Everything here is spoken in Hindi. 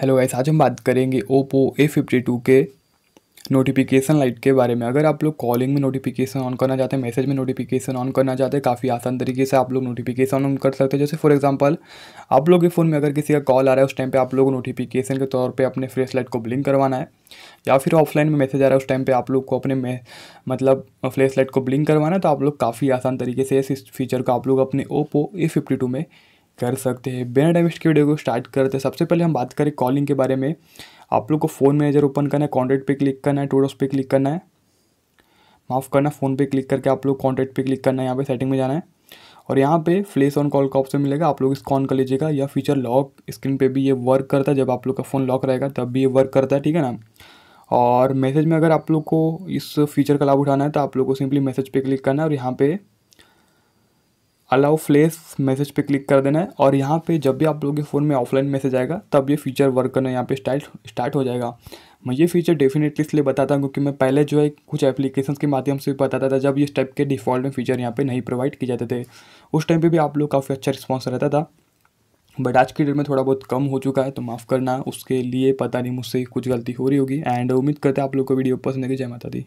हेलो गाइस आज हम बात करेंगे ओप्पो ए फिफ्टी टू के नोटिफिकेशन लाइट के बारे में अगर आप लोग कॉलिंग में नोटिफिकेशन ऑन करना चाहते हैं मैसेज में नोटिफिकेशन ऑन करना चाहते हैं काफ़ी आसान तरीके से आप लोग नोटिफिकेशन ऑन कर सकते हैं जैसे फॉर एग्जांपल आप लोग के फ़ोन में अगर किसी का कॉल आ रहा है उस टाइम पे आप लोग नोटिफिकेशन के तौर पर अपने फ्रेश लाइट को ब्लिंक करवाना है या फिर ऑफलाइन में मैसेज आ रहा है उस टाइम पर आप लोग को अपने मतलब फ्लेश लाइट को ब्लिंक करवाना है तो आप लोग काफ़ी आसान तरीके से इस फीचर को आप लोग अपने ओप्पो ए में कर सकते हैं बिना टाइम वेस्ट के वीडियो को स्टार्ट करते हैं सबसे पहले हम बात करें कॉलिंग के बारे में आप लोग को फ़ोन मैनेजर ओपन करना है कॉन्टैक्ट पे क्लिक करना है टूडोस पे क्लिक करना है माफ़ करना फ़ोन पे क्लिक करके आप लोग कॉन्टैक्ट पे क्लिक करना है यहाँ पे सेटिंग में जाना है और यहाँ पे फ्लेस ऑन कॉल का ऑप्शन मिलेगा आप लोग इसको ऑन कर लीजिएगा यह फीचर लॉक स्क्रीन पे भी ये वर्क करता है जब आप लोग का फ़ोन लॉक रहेगा तब भी ये वर्क करता है ठीक है ना और मैसेज में अगर आप लोग को इस फीचर का लाभ उठाना है तो आप लोग को सिंपली मैसेज पर क्लिक करना है और यहाँ पर अलाउ फ्लेस मैसेज पे क्लिक कर देना है और यहाँ पे जब भी आप लोगों के फ़ोन में ऑफलाइन मैसेज आएगा तब ये फीचर वर्क करना यहाँ पे स्टार्ट स्टार्ट हो जाएगा मैं ये फीचर डेफिनेटली इसलिए बताता हूँ क्योंकि मैं पहले जो है कुछ एप्लीकेशन के माध्यम से भी बताता था जब इस टाइप के डिफ़ॉल्ट में फ़ीचर यहाँ पर नहीं प्रोवाइड किए जाते थे उस टाइम पर भी आप लोग काफ़ी अच्छा रिस्पॉन्स रहता था बट आज की डेट में थोड़ा बहुत कम हो चुका है तो माफ़ करना उसके लिए पता नहीं मुझसे कुछ गलती हो रही होगी एंड उम्मीद करते हैं आप लोग को वीडियो पसंद आएगी जय माता दी